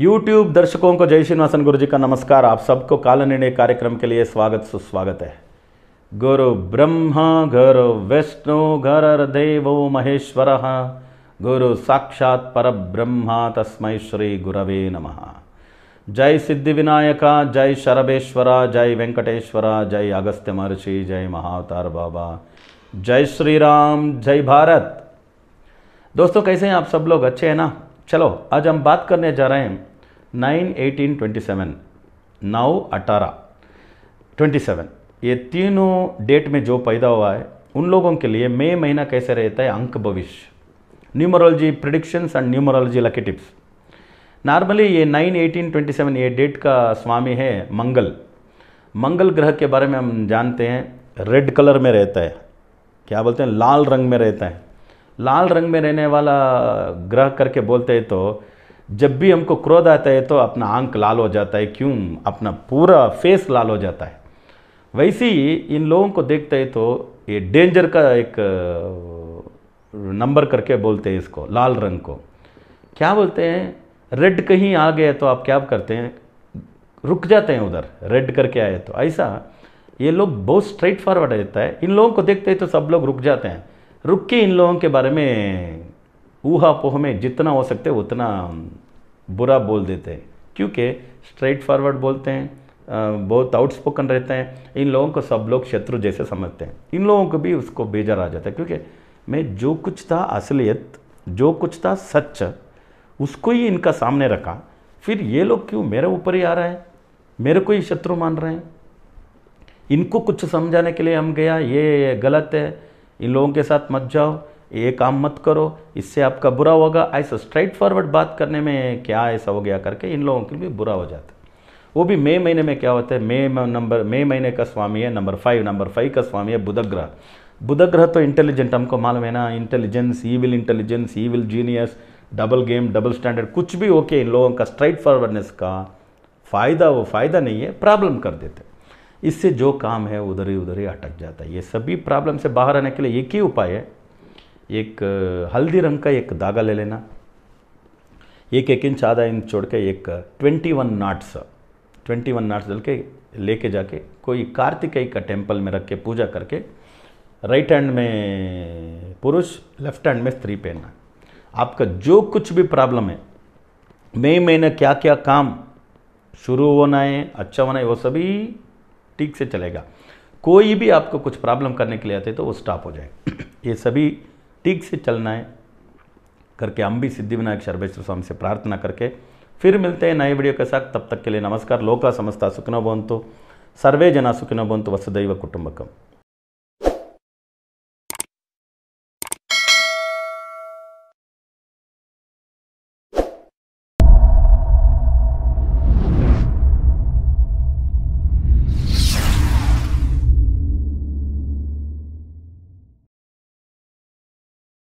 YouTube दर्शकों को जय श्रीनिवासन गुरु जी का नमस्कार आप सबको काल निर्णय कार्यक्रम के लिए स्वागत सुस्वागत है गुरु ब्रह्मा गुरु विष्णु घर देव महेश्वर गुरु साक्षात पर ब्रह्मा तस्मय श्री गुरवे नम जय सिद्धि विनायक जय शरभेश्वर जय वेंकटेश्वरा जय अगस्त्य महर्षि जय महावतार बाबा जय श्री राम जय भारत दोस्तों कैसे हैं आप सब लोग अच्छे हैं ना चलो आज हम बात करने जा रहे हैं नाइन एटीन ट्वेंटी सेवन नौ अठारह ट्वेंटी सेवन ये तीनों डेट में जो पैदा हुआ है उन लोगों के लिए मई महीना कैसे रहता है अंक भविष्य numerology predictions and numerology lucky tips normally ये नाइन एटीन ट्वेंटी सेवन ये डेट का स्वामी है मंगल मंगल ग्रह के बारे में हम जानते हैं रेड कलर में रहता है क्या बोलते हैं लाल रंग में रहता है लाल रंग में रहने वाला ग्रह करके बोलते हैं तो जब भी हमको क्रोध आता है तो अपना आंख लाल हो जाता है क्यों अपना पूरा फेस लाल हो जाता है वैसे ही इन लोगों को देखते हैं तो ये डेंजर का एक नंबर करके बोलते हैं इसको लाल रंग को क्या बोलते हैं रेड कहीं आ गया तो आप क्या करते हैं रुक जाते हैं उधर रेड करके आए तो ऐसा ये लोग बहुत स्ट्रेट फॉरवर्ड रहता है इन लोगों को देखते ही तो सब लोग रुक जाते हैं रुक के इन लोगों के बारे में ऊहा पोह में जितना हो सकते उतना बुरा बोल देते हैं क्योंकि स्ट्रेट फॉरवर्ड बोलते हैं बहुत आउटस्पोकन रहते हैं इन लोगों को सब लोग शत्रु जैसे समझते हैं इन लोगों को भी उसको बेजार आ जाता है क्योंकि मैं जो कुछ था असलियत जो कुछ था सच उसको ही इनका सामने रखा फिर ये लोग क्यों मेरे ऊपर ही आ रहे हैं मेरे को ही शत्रु मान रहे हैं इनको कुछ समझाने के लिए हम गया ये गलत है इन लोगों के साथ मत जाओ ये काम मत करो इससे आपका बुरा होगा ऐसा स्ट्राइट फॉरवर्ड बात करने में क्या ऐसा हो गया करके इन लोगों के लिए बुरा हो जाता है वो भी मई महीने में क्या होता है मई नंबर मई महीने का स्वामी है नंबर फाइव नंबर फाइव का स्वामी है बुध ग्रह बुध ग्रह तो इंटेलिजेंट हमको मालूम है ना intelligence evil intelligence evil genius double game double standard कुछ भी ओके इन लोगों का स्ट्राइट फॉरवर्डनेस का फ़ायदा वो फ़ायदा नहीं है प्रॉब्लम कर देते इससे जो काम है उधर ही उधर ही अटक जाता है ये सभी प्रॉब्लम से बाहर आने के लिए एक ही उपाय है एक हल्दी रंग का एक धागा ले लेना एक एक इंच आधा इंच छोड़ के एक twenty one knots twenty one knots डल के लेके जाके कोई कार्तिकेय का टेम्पल में रख के पूजा करके राइट हैंड में पुरुष लेफ्ट हैंड में स्त्री पहनना आपका जो कुछ भी प्रॉब्लम है मई महीने क्या क्या काम शुरू होना है अच्छा होना है वो सभी ठीक से चलेगा कोई भी आपको कुछ प्रॉब्लम करने के लिए आते तो वो स्टॉप हो जाए ये सभी ठीक से चलना है करके हम भी सिद्धिविनायक सर्वेश्वर स्वामी से प्रार्थना करके फिर मिलते हैं नए वीडियो के साथ तब तक के लिए नमस्कार लोका समस्ता सुखिनो बंतु सर्वे जना सुखिनो बंतु वसुदैव कुटुंबकम